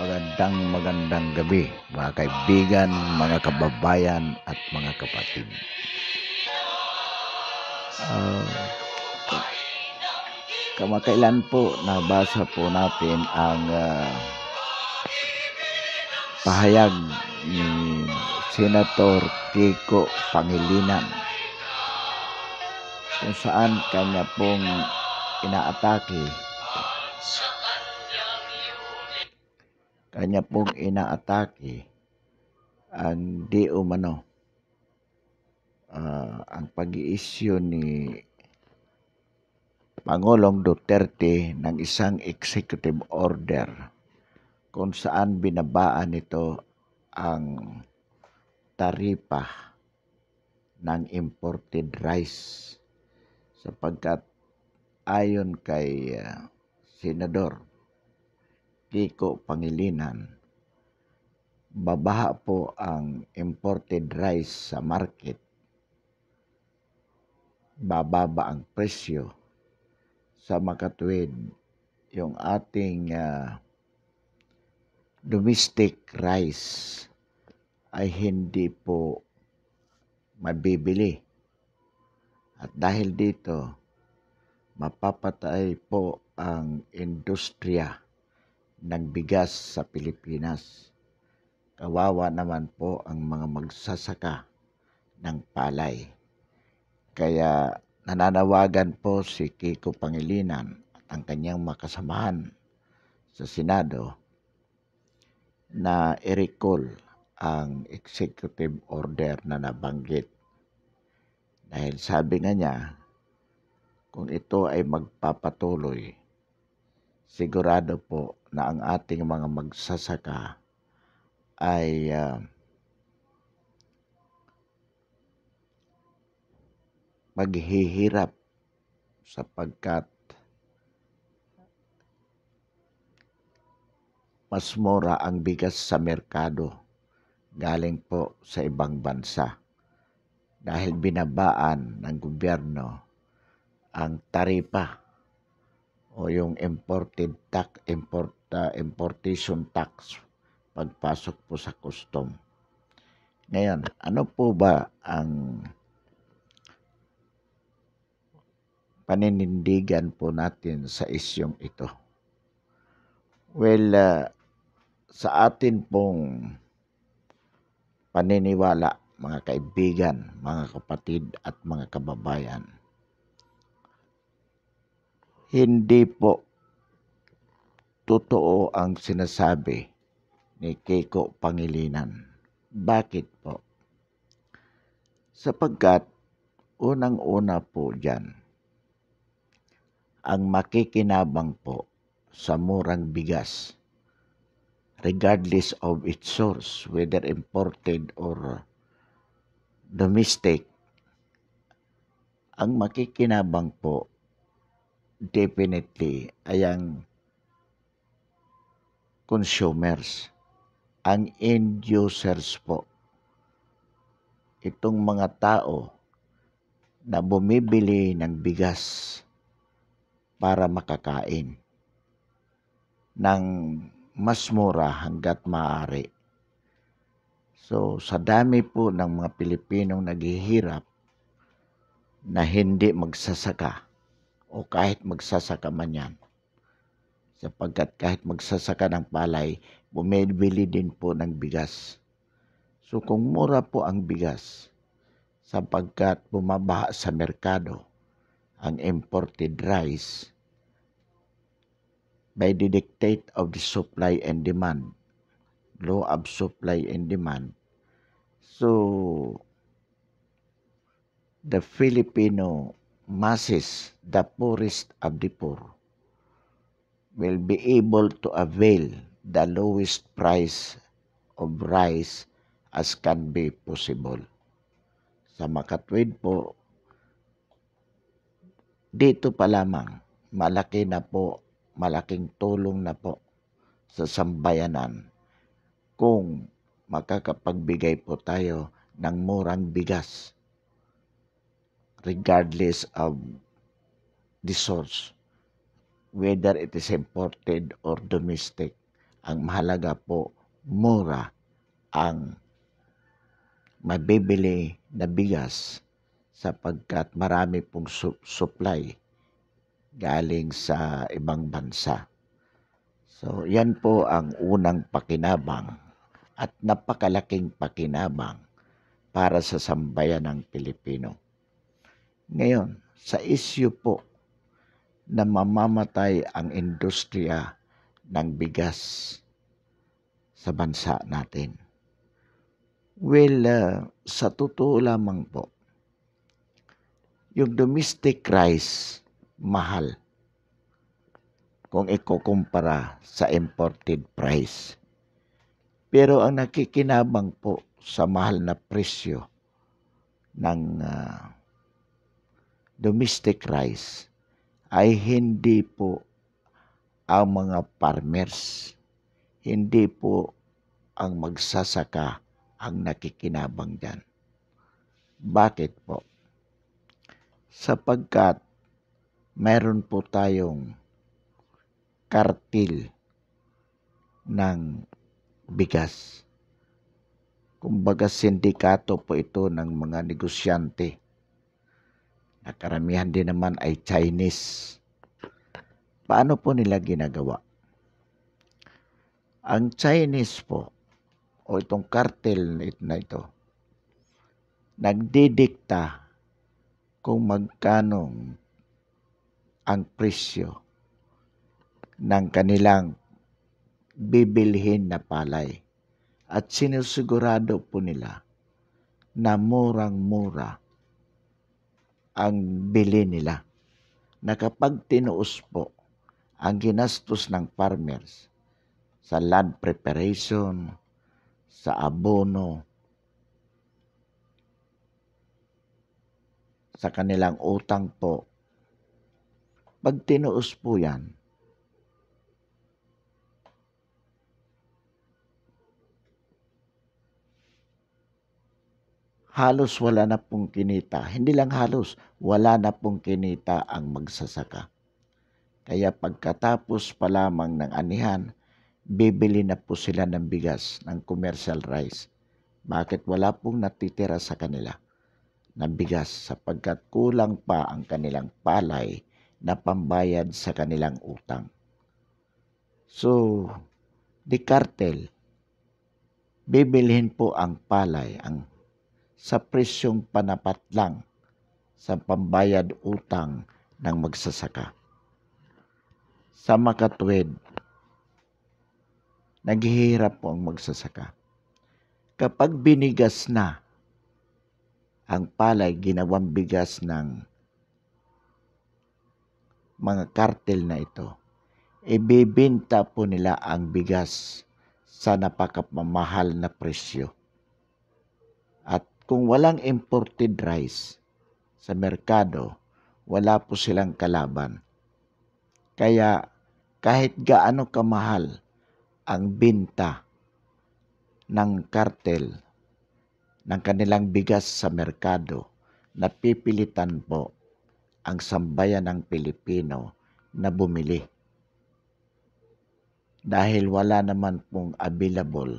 Magandang magandang gabi mga kaibigan, mga kababayan at mga kapatid. Uh, kamakailan po nabasa po natin ang uh, pahayag ni Senator Kiko Pangilinan kung saan kanya pong inaatake kanya pong inaatake ang ah, di umano uh, ang pag-iisyo ni Pangulong Duterte ng isang executive order kung saan binabaan nito ang taripa ng imported rice sapagkat ayon kay uh, Senador Kiko Pangilinan, babaha po ang imported rice sa market. Bababa ang presyo sa makatwid yung ating uh, domestic rice ay hindi po mabibili. At dahil dito, mapapatay po ang industriya ng bigas sa Pilipinas. Kawawa naman po ang mga magsasaka ng palay. Kaya nananawagan po si Kiko Pangilinan at ang kanyang makasamahan sa Senado na i-recall ang executive order na nabanggit. Dahil sabi nga niya, kung ito ay magpapatuloy, sigurado po na ang ating mga magsasaka ay uh, maghihirap sapagkat mas mura ang bigas sa merkado galing po sa ibang bansa dahil binabaan ng gobyerno ang taripa o yung imported tax import uh, importation tax pagpasok po sa custom. Ngayon, ano po ba ang paninindigan po natin sa isyong ito? Well, uh, sa atin pong paniniwala, mga kaibigan, mga kapatid at mga kababayan, hindi po totoo ang sinasabi ni Keiko Pangilinan. Bakit po? Sapagkat unang-una po dyan, ang makikinabang po sa murang bigas, regardless of its source, whether imported or domestic, ang makikinabang po definitely ay ang consumers, ang end users po. Itong mga tao na bumibili ng bigas para makakain ng mas mura hanggat maaari. So sa dami po ng mga Pilipinong naghihirap na hindi magsasaka o kahit magsasaka man yan sapagkat kahit magsasaka ng palay, bumibili din po ng bigas. So kung mura po ang bigas, sapagkat bumabaha sa merkado ang imported rice, by the dictate of the supply and demand, law of supply and demand, so the Filipino masses, the poorest of the poor, will be able to avail the lowest price of rice as can be possible. Sa makatwid po, dito pa lamang, malaki na po, malaking tulong na po sa sambayanan kung makakapagbigay po tayo ng murang bigas regardless of the source whether it is imported or domestic. Ang mahalaga po, mura ang mabibili na bigas sapagkat marami pong su- supply galing sa ibang bansa. So, yan po ang unang pakinabang at napakalaking pakinabang para sa sambayan ng Pilipino. Ngayon, sa issue po na mamamatay ang industriya ng bigas sa bansa natin. Well, uh, sa totoo lamang po, yung domestic rice, mahal kung ikukumpara sa imported price. Pero ang nakikinabang po sa mahal na presyo ng uh, domestic rice ay hindi po ang mga farmers, hindi po ang magsasaka ang nakikinabang dyan. Bakit po? Sapagkat meron po tayong kartil ng bigas. Kumbaga sindikato po ito ng mga negosyante na karamihan din naman ay Chinese. Paano po nila ginagawa? Ang Chinese po, o itong cartel na ito, nagdidikta kung magkano ang presyo ng kanilang bibilhin na palay. At sinusigurado po nila na murang-mura ang bili nila. Na kapag tinuos po ang ginastos ng farmers sa land preparation, sa abono, sa kanilang utang po, pag tinuos po yan, halos wala na pong kinita. Hindi lang halos, wala na pong kinita ang magsasaka. Kaya pagkatapos pa lamang ng anihan, bibili na po sila ng bigas ng commercial rice. Bakit wala pong natitira sa kanila ng bigas sapagkat kulang pa ang kanilang palay na pambayad sa kanilang utang. So, the cartel, bibilhin po ang palay, ang sa presyong panapat lang sa pambayad utang ng magsasaka. Sa makatwid, naghihirap po ang magsasaka. Kapag binigas na ang palay, ginawang bigas ng mga kartel na ito, ibibinta po nila ang bigas sa napakamahal na presyo. At kung walang imported rice sa merkado, wala po silang kalaban. Kaya kahit gaano kamahal ang binta ng kartel ng kanilang bigas sa merkado, napipilitan po ang sambayan ng Pilipino na bumili. Dahil wala naman pong available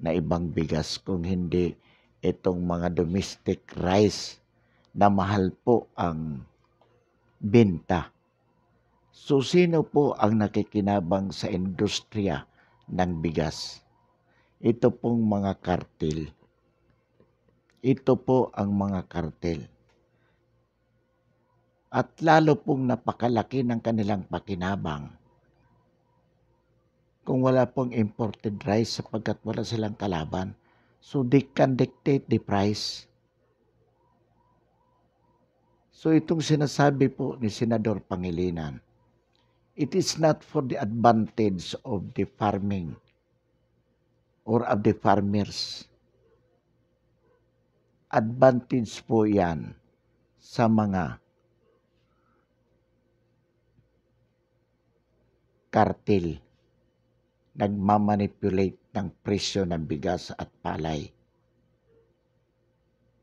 na ibang bigas kung hindi itong mga domestic rice na mahal po ang benta. So sino po ang nakikinabang sa industriya ng bigas? Ito pong mga kartel. Ito po ang mga kartel. At lalo pong napakalaki ng kanilang pakinabang. Kung wala pong imported rice sapagkat wala silang kalaban, So they can dictate the price. So itong sinasabi po ni Senador Pangilinan, it is not for the advantage of the farming or of the farmers. Advantage po yan sa mga cartel nagmamanipulate ng presyo ng bigas at palay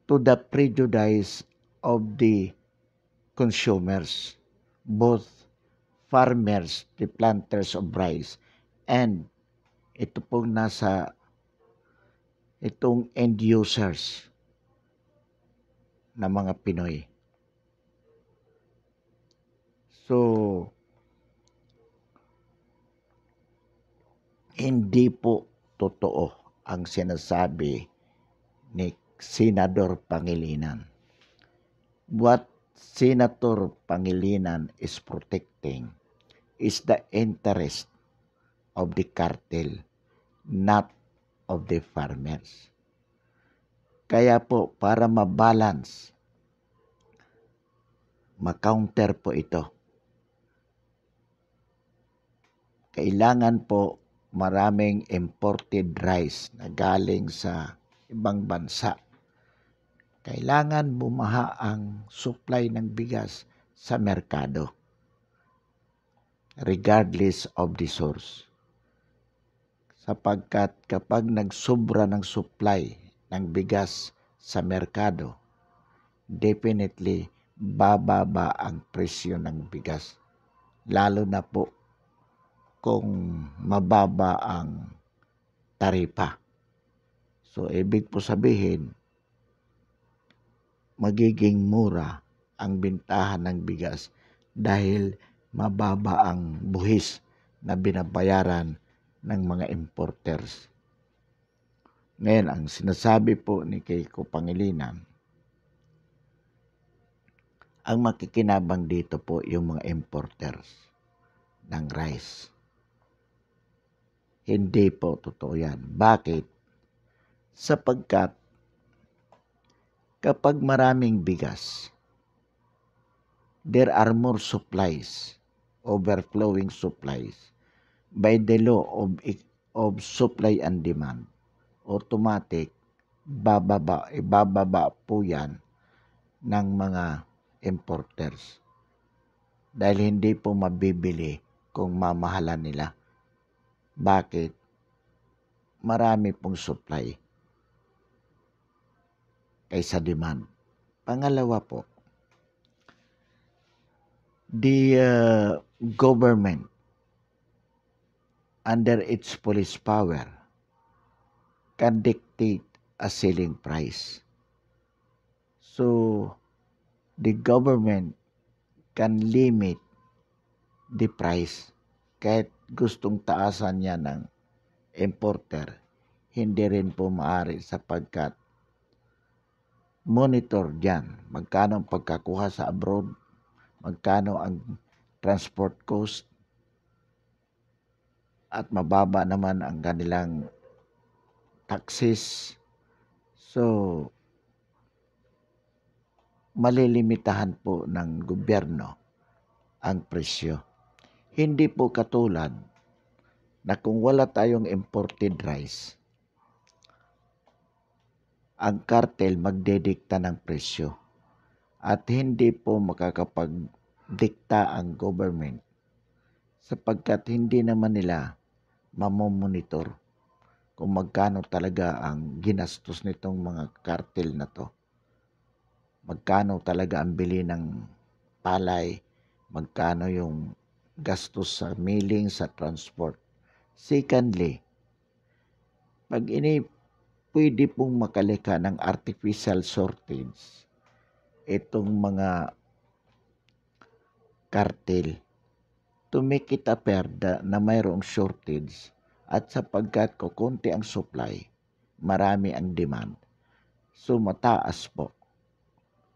to the prejudice of the consumers, both farmers, the planters of rice, and ito pong nasa itong end users na mga Pinoy. So, Hindi po totoo ang sinasabi ni Senador Pangilinan. What Senator Pangilinan is protecting is the interest of the cartel, not of the farmers. Kaya po, para mabalance, makounter po ito. Kailangan po maraming imported rice na galing sa ibang bansa. Kailangan bumaha ang supply ng bigas sa merkado regardless of the source. Sapagkat kapag nagsobra ng supply ng bigas sa merkado, definitely bababa ang presyo ng bigas. Lalo na po kung mababa ang taripa. So, ibig po sabihin, magiging mura ang bintahan ng bigas dahil mababa ang buhis na binabayaran ng mga importers. Ngayon, ang sinasabi po ni Keiko Pangilinan, ang makikinabang dito po yung mga importers ng rice. Hindi po totoo yan. Bakit? Sapagkat kapag maraming bigas, there are more supplies, overflowing supplies, by the law of, of supply and demand. Automatic, bababa, ibababa eh, po yan ng mga importers. Dahil hindi po mabibili kung mamahalan nila bakit? Marami pong supply kaysa demand. Pangalawa po, the uh, government under its police power can dictate a selling price. So, the government can limit the price kahit gustong taasan niya ng importer, hindi rin po maari sapagkat monitor dyan. Magkano ang pagkakuha sa abroad, magkano ang transport cost, at mababa naman ang kanilang taxes. So, malilimitahan po ng gobyerno ang presyo. Hindi po katulad na kung wala tayong imported rice, ang cartel magdedikta ng presyo at hindi po makakapagdikta ang government sapagkat hindi naman nila mamomonitor kung magkano talaga ang ginastos nitong mga cartel na to. Magkano talaga ang bili ng palay, magkano yung gastos sa mailing, sa transport. Secondly, pag ini pwede pong makalika ng artificial sortings itong mga cartel to make it a perda na mayroong shortage at sapagkat ko konti ang supply, marami ang demand. So mataas po.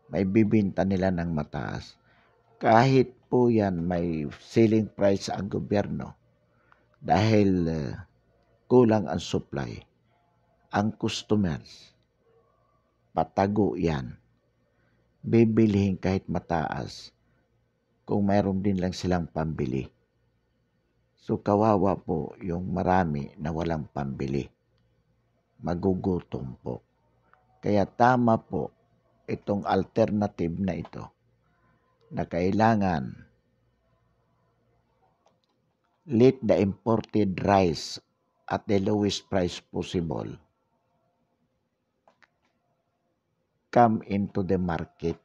May bibinta nila ng mataas. Kahit po yan, may ceiling price ang gobyerno dahil uh, kulang ang supply. Ang customers, patago yan. Bibilihin kahit mataas kung mayroon din lang silang pambili. So kawawa po yung marami na walang pambili. Magugutom po. Kaya tama po itong alternative na ito na kailangan. Let the imported rice at the lowest price possible come into the market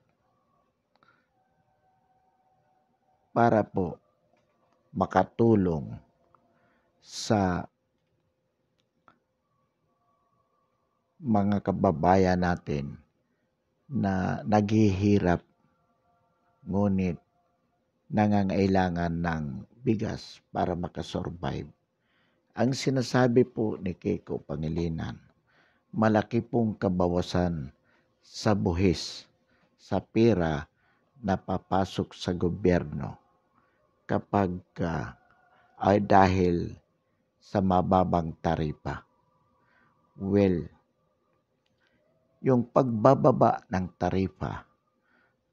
para po makatulong sa mga kababayan natin na naghihirap ngunit nangangailangan ng bigas para makasurvive. Ang sinasabi po ni Keiko Pangilinan, malaki pong kabawasan sa buhis, sa pira na papasok sa gobyerno kapag uh, ay dahil sa mababang taripa. Well, yung pagbababa ng taripa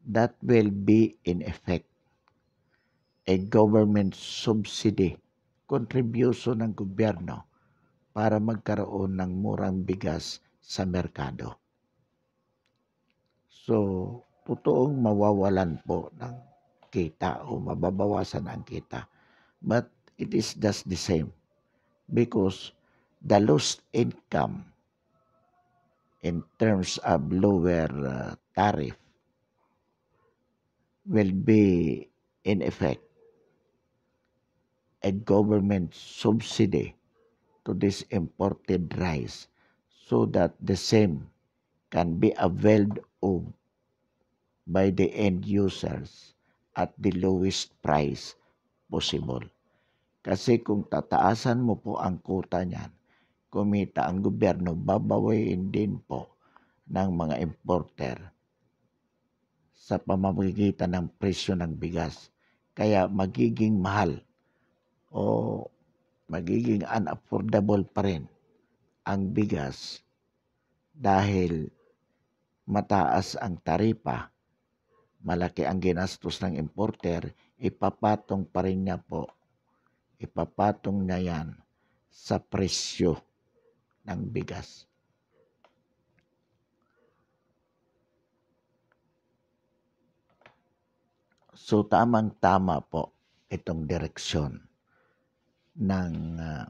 that will be in effect a government subsidy, kontribusyon ng gobyerno para magkaroon ng murang bigas sa merkado. So, totoong mawawalan po ng kita o mababawasan ang kita. But it is just the same because the lost income in terms of lower uh, tariff will be in effect a government subsidy to this imported rice so that the same can be availed of by the end users at the lowest price possible. Kasi kung tataasan mo po ang kuta niyan, kumita ang gobyerno, babawain din po ng mga importer sa pamamagitan ng presyo ng bigas. Kaya magiging mahal o magiging unaffordable pa rin ang bigas dahil mataas ang taripa, malaki ang ginastos ng importer, ipapatong pa rin niya po, ipapatong niya yan sa presyo ng bigas. So tamang-tama po itong direksyon ng uh,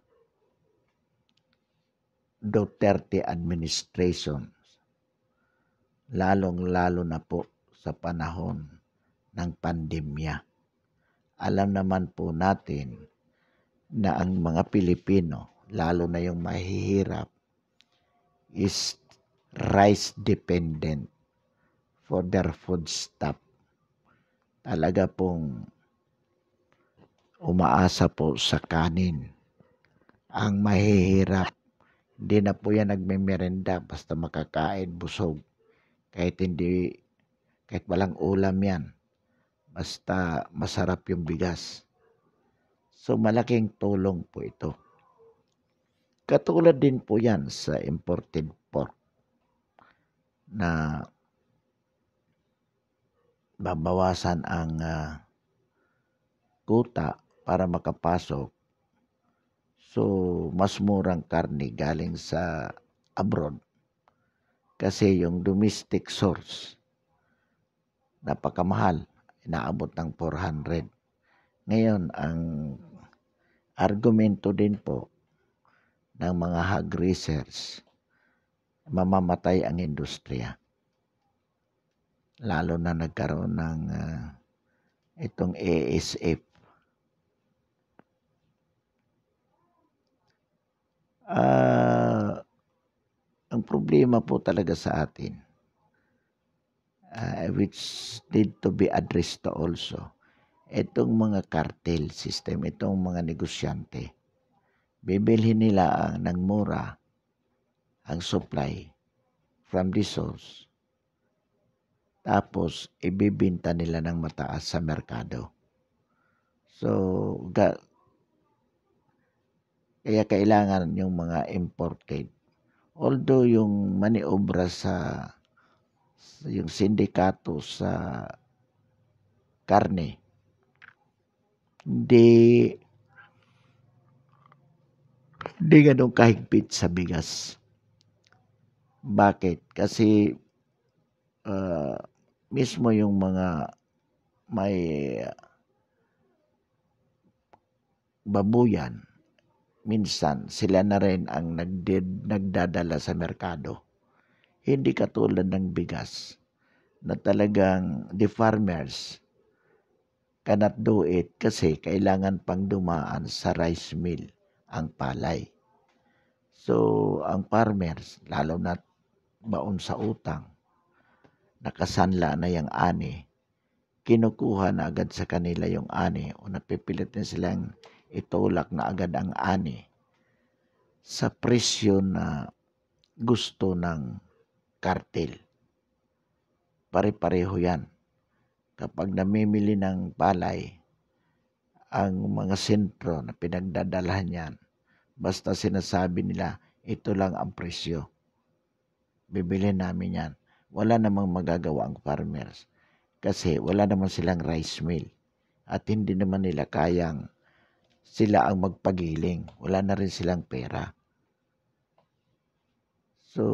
Duterte administration lalong-lalo na po sa panahon ng pandemya. Alam naman po natin na ang mga Pilipino, lalo na yung mahihirap, is rice dependent for their food stuff talaga pong umaasa po sa kanin. Ang mahihirap, hindi na po yan nagmemerenda basta makakain, busog. Kahit hindi, kahit walang ulam yan. Basta masarap yung bigas. So malaking tulong po ito. Katulad din po yan sa imported pork na babawasan ang uh, kuta para makapasok. So, mas murang karne galing sa abroad. Kasi yung domestic source, napakamahal. Inaabot ng 400. Ngayon, ang argumento din po ng mga hog research, mamamatay ang industriya lalo na nagkaroon ng uh, itong ASF. Uh, ah, ang problema po talaga sa atin, uh, which need to be addressed to also, itong mga cartel system, itong mga negosyante, bibilhin nila ang ng mura ang supply from this source tapos, ibibinta nila ng mataas sa merkado. So, ga, kaya kailangan yung mga import cake. Although yung maniobra sa yung sindikato sa karne, hindi hindi ganun kahigpit sa bigas. Bakit? Kasi uh, mismo yung mga may babuyan, minsan sila na rin ang nagdid, nagdadala sa merkado. Hindi katulad ng bigas na talagang the farmers cannot do it kasi kailangan pang dumaan sa rice mill ang palay. So, ang farmers, lalo na baon sa utang, nakasanla na yung ani, kinukuha na agad sa kanila yung ani o napipilit na silang itulak na agad ang ani sa presyo na gusto ng kartel. Pare-pareho yan. Kapag namimili ng palay, ang mga sentro na pinagdadalhan yan, basta sinasabi nila, ito lang ang presyo. Bibili namin yan wala namang magagawa ang farmers kasi wala naman silang rice mill at hindi naman nila kayang sila ang magpagiling. Wala na rin silang pera. So,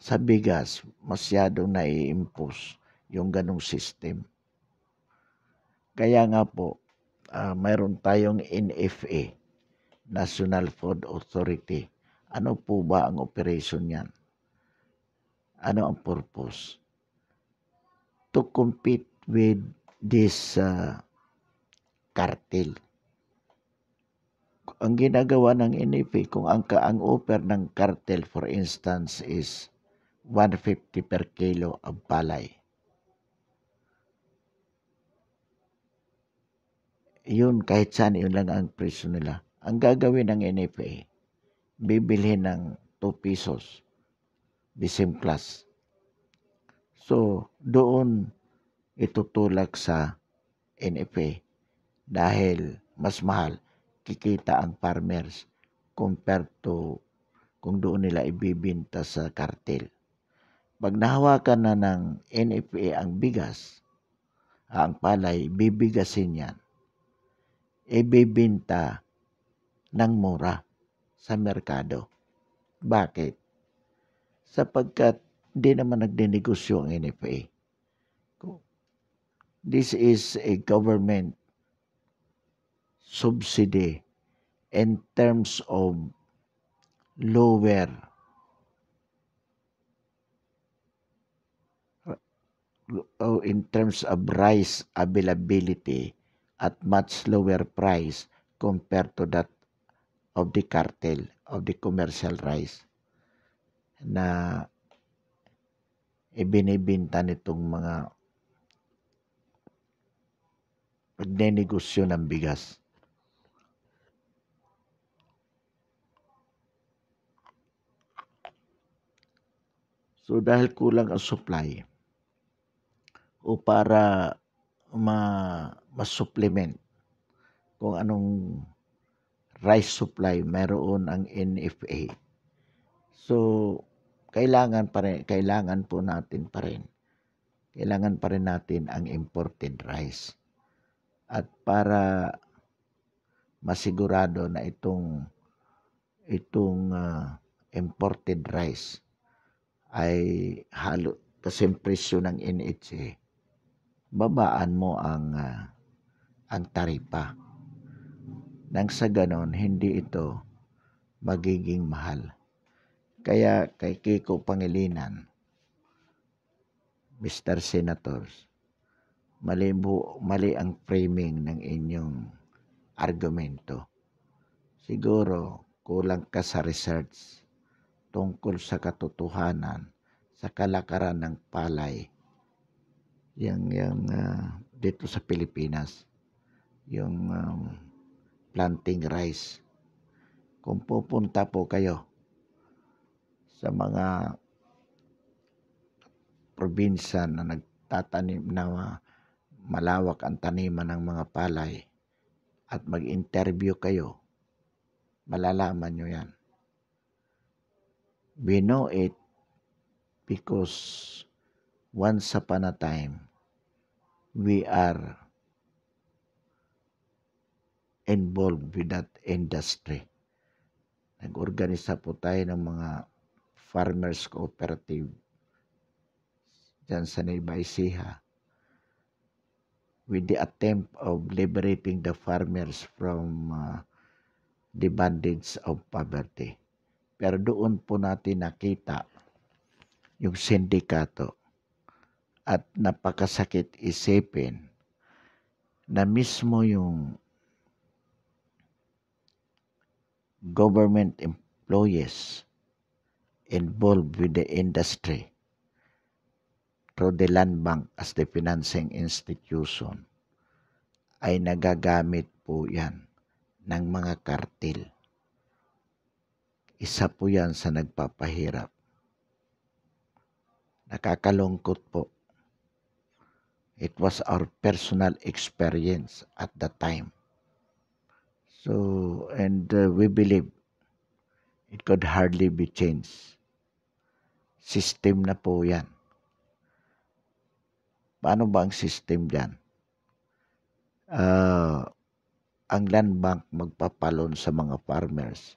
sa bigas, masyadong nai-impose yung ganong system. Kaya nga po, uh, mayroon tayong NFA, National Food Authority. Ano po ba ang operation niyan? ano ang purpose to compete with this uh, cartel ang ginagawa ng NFA kung ang ang offer ng cartel for instance is 150 per kilo of palay yun kahit saan yun lang ang presyo nila ang gagawin ng NFA bibilhin ng 2 pesos the same class. So, doon itutulak sa NFA dahil mas mahal kikita ang farmers compared to kung doon nila ibibinta sa kartel. Pag nahawakan na ng NFA ang bigas, ang palay, bibigasin yan. Ibibinta ng mura sa merkado. Bakit? sapagkat di naman nagdinegosyo ang NFA. This is a government subsidy in terms of lower oh, in terms of rice availability at much lower price compared to that of the cartel of the commercial rice na ibinibinta nitong mga pagnenegosyo ng bigas. So dahil kulang ang supply o para ma ma-supplement kung anong rice supply meron ang NFA. So, kailangan pa rin, kailangan po natin pa rin. Kailangan pa rin natin ang imported rice. At para masigurado na itong itong uh, imported rice ay halo kasi presyo ng NHA babaan mo ang uh, ang taripa nang sa ganon hindi ito magiging mahal kaya kay Kiko Pangilinan, Mr. Senators, mali, bu, mali ang framing ng inyong argumento. Siguro kulang ka sa research tungkol sa katotohanan sa kalakaran ng palay yang yang uh, ah, dito sa Pilipinas yung um, planting rice kung pupunta po kayo sa mga probinsya na nagtatanim na malawak ang taniman ng mga palay at mag-interview kayo, malalaman nyo yan. We know it because once upon a time, we are involved with that industry. Nag-organisa po tayo ng mga Farmers Cooperative dyan sa Nueva Ecija with the attempt of liberating the farmers from uh, the bondage of poverty. Pero doon po natin nakita yung sindikato at napakasakit isipin na mismo yung government employees involved with the industry through the land bank as the financing institution ay nagagamit po yan ng mga kartil. Isa po yan sa nagpapahirap. Nakakalungkot po. It was our personal experience at the time. So, and uh, we believe it could hardly be changed. System na po yan. Paano ba ang system dyan? Uh, ang land bank magpapalon sa mga farmers.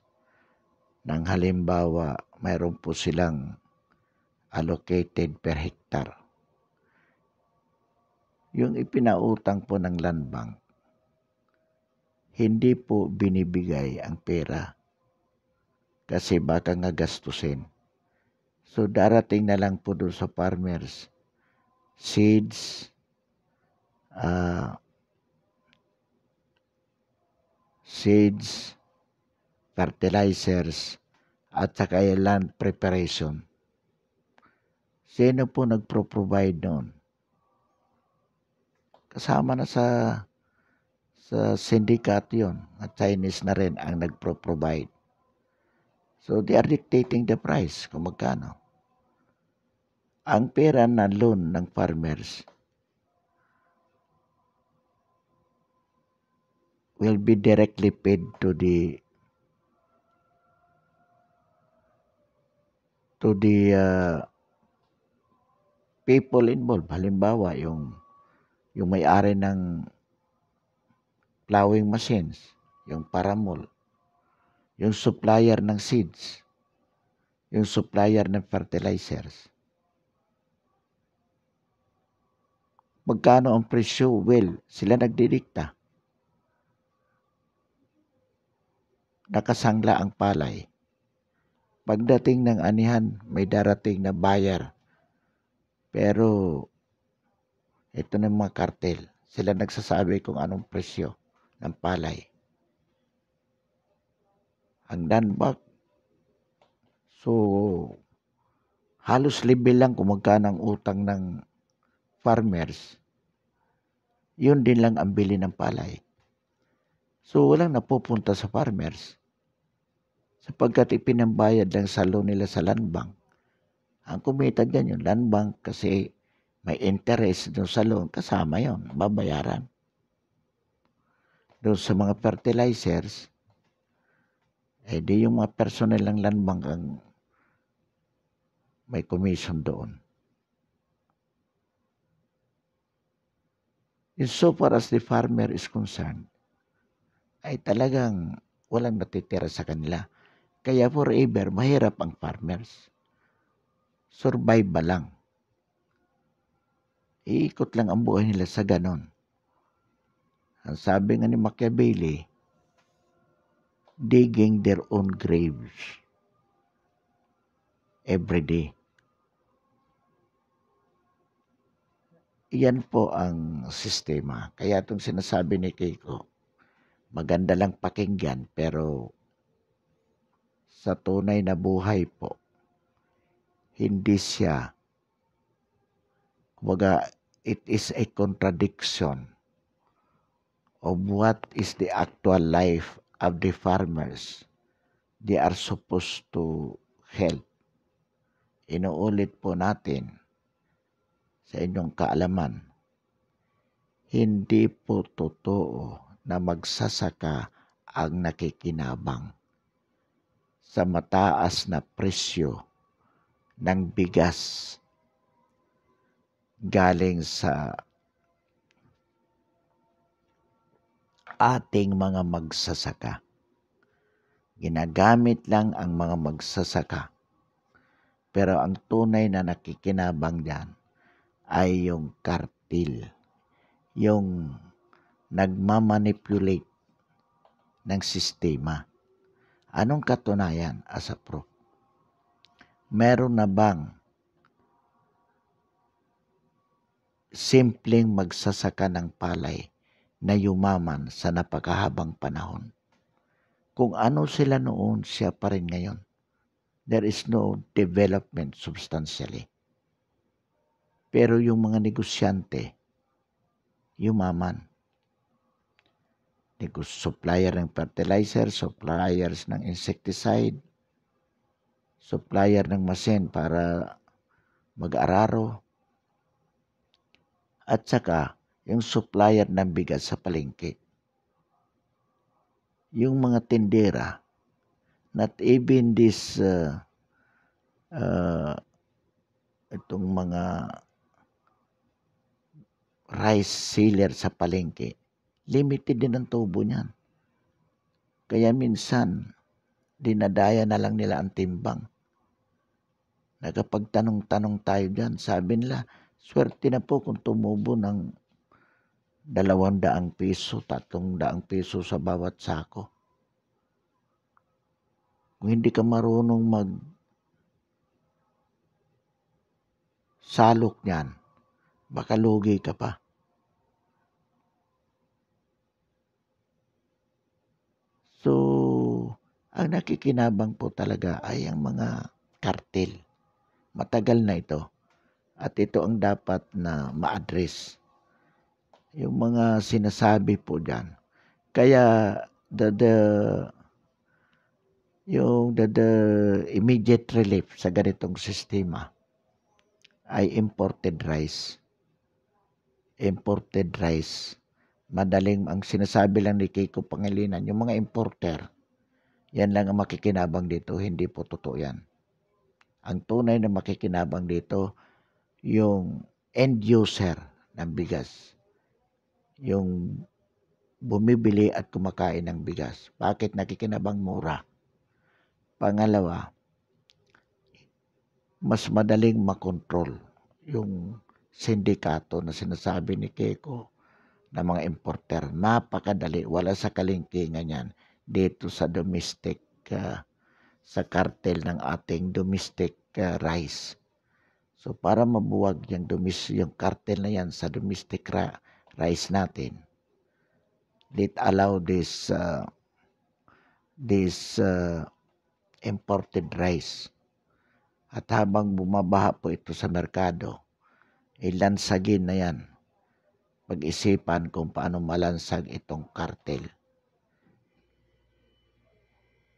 Nang halimbawa, mayroon po silang allocated per hectare. Yung ipinautang po ng land bank, hindi po binibigay ang pera kasi baka nga gastusin. So, darating na lang po doon sa farmers. Seeds, uh, seeds, fertilizers, at saka yung land preparation. Sino po nagpro-provide noon? Kasama na sa sa syndicato yon at Chinese na rin ang nagpro-provide. So, they are dictating the price kung magkano. Ang pera na loan ng farmers will be directly paid to the to the uh, people involved. Halimbawa, yung yung may-ari ng plowing machines, yung paramol, yung supplier ng seeds, yung supplier ng fertilizers. Magkano ang presyo? Well, sila nagdidikta. Nakasangla ang palay. Pagdating ng anihan, may darating na buyer. Pero ito na mga kartel. Sila nagsasabi kung anong presyo ng palay hanggang back. So, halos libre lang kung magkano ang utang ng farmers. Yun din lang ang bili ng palay. So, walang napupunta sa farmers sapagkat ipinambayad lang sa loan nila sa land bank. Ang kumita dyan yung land bank kasi may interest doon sa loan, kasama yon babayaran. Doon sa mga fertilizers, eh di yung mga personal lang lang bank ang may commission doon. In so far as the farmer is concerned, ay talagang walang natitira sa kanila. Kaya forever, mahirap ang farmers. Survival lang. Iikot lang ang buhay nila sa ganon. Ang sabi nga ni Machiavelli, digging their own graves every day. Iyan po ang sistema. Kaya itong sinasabi ni Keiko, maganda lang pakinggan pero sa tunay na buhay po, hindi siya, kumbaga, it is a contradiction of what is the actual life of the farmers they are supposed to help. Inuulit po natin sa inyong kaalaman, hindi po totoo na magsasaka ang nakikinabang sa mataas na presyo ng bigas galing sa ating mga magsasaka. Ginagamit lang ang mga magsasaka. Pero ang tunay na nakikinabang dyan ay yung kartil. Yung nagmamanipulate ng sistema. Anong katunayan as a proof? Meron na bang simpleng magsasaka ng palay na yumaman sa napakahabang panahon. Kung ano sila noon, siya pa rin ngayon. There is no development substantially. Pero yung mga negosyante, yumaman. Negos supplier ng fertilizer, suppliers ng insecticide, supplier ng masin para mag-araro, at saka yung supplier ng bigas sa palengke. Yung mga tindera, not even this uh, uh, itong mga rice seller sa palengke, limited din ang tubo niyan. Kaya minsan, dinadaya na lang nila ang timbang. Nagkapagtanong-tanong tayo dyan, sabi nila, swerte na po kung tumubo ng dalawang daang piso, tatlong daang piso sa bawat sako. Kung hindi ka marunong mag salok niyan, baka lugi ka pa. So, ang nakikinabang po talaga ay ang mga kartel. Matagal na ito. At ito ang dapat na ma-address yung mga sinasabi po diyan. Kaya the, the yung the, the immediate relief sa ganitong sistema ay imported rice. Imported rice. Madaling ang sinasabi lang ni Kiko Pangilinan, yung mga importer, yan lang ang makikinabang dito, hindi po totoo yan. Ang tunay na makikinabang dito, yung end user ng bigas yung bumibili at kumakain ng bigas. Bakit nakikinabang mura? Pangalawa, mas madaling makontrol yung sindikato na sinasabi ni Keiko ng mga importer. Napakadali, wala sa kalingkingan niyan dito sa domestic, uh, sa cartel ng ating domestic uh, rice. So para mabuwag yung, domis, yung cartel na yan sa domestic rice, rice natin. Let allow this uh, this uh, imported rice. At habang bumabaha po ito sa merkado, ilansagin eh, na yan. Pag-isipan kung paano malansag itong cartel.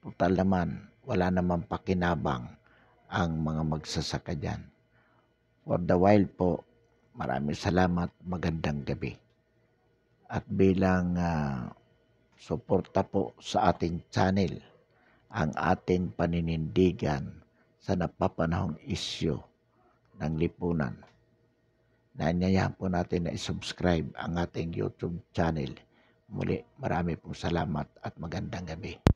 Total naman, wala naman pakinabang ang mga magsasaka dyan. For the while po, Maraming salamat. Magandang gabi. At bilang uh, suporta po sa ating channel, ang ating paninindigan sa napapanahong isyo ng lipunan. Nanyayahan po natin na isubscribe ang ating YouTube channel. Muli, marami pong salamat at magandang gabi.